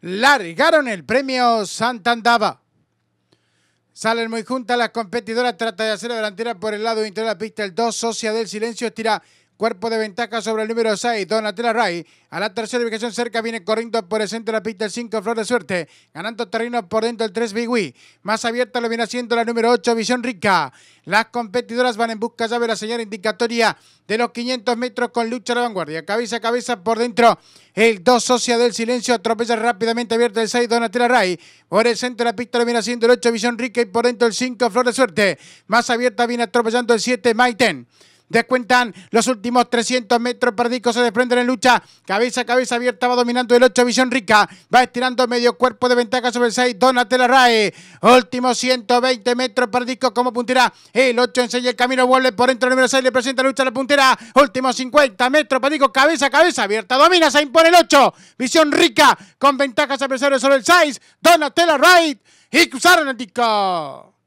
largaron el premio Santandaba. Salen muy juntas las competidoras, trata de hacer la delantera por el lado interior de la pista. El 2, socia del silencio, estira Cuerpo de ventaja sobre el número 6, Donatella Ray. A la tercera ubicación cerca viene corriendo por el centro de la pista el 5, Flor de Suerte. Ganando terreno por dentro el 3, Bigui. Más abierta lo viene haciendo la número 8, Visión Rica. Las competidoras van en busca ya de la señal indicatoria de los 500 metros con lucha a la vanguardia. Cabeza a cabeza por dentro. El 2, Socia del Silencio, atropella rápidamente abierta el 6, Donatella Ray. Por el centro de la pista lo viene haciendo el 8, Visión Rica. Y por dentro el 5, Flor de Suerte. Más abierta viene atropellando el 7, Maiten. Descuentan los últimos 300 metros. perdidos se desprenden en lucha. Cabeza, a cabeza abierta. Va dominando el 8. Visión Rica. Va estirando medio cuerpo de ventaja sobre el 6. Donatella Rae. Último 120 metros. perdidos como puntera. El 8 enseña el camino. Vuelve por dentro el número 6. Le presenta lucha a la puntera. Último 50 metros. Perdico cabeza, a cabeza abierta. Domina. Se impone el 8. Visión Rica. Con ventajas apresuradas sobre el 6. Donatella Rae. Y cruzaron el disco.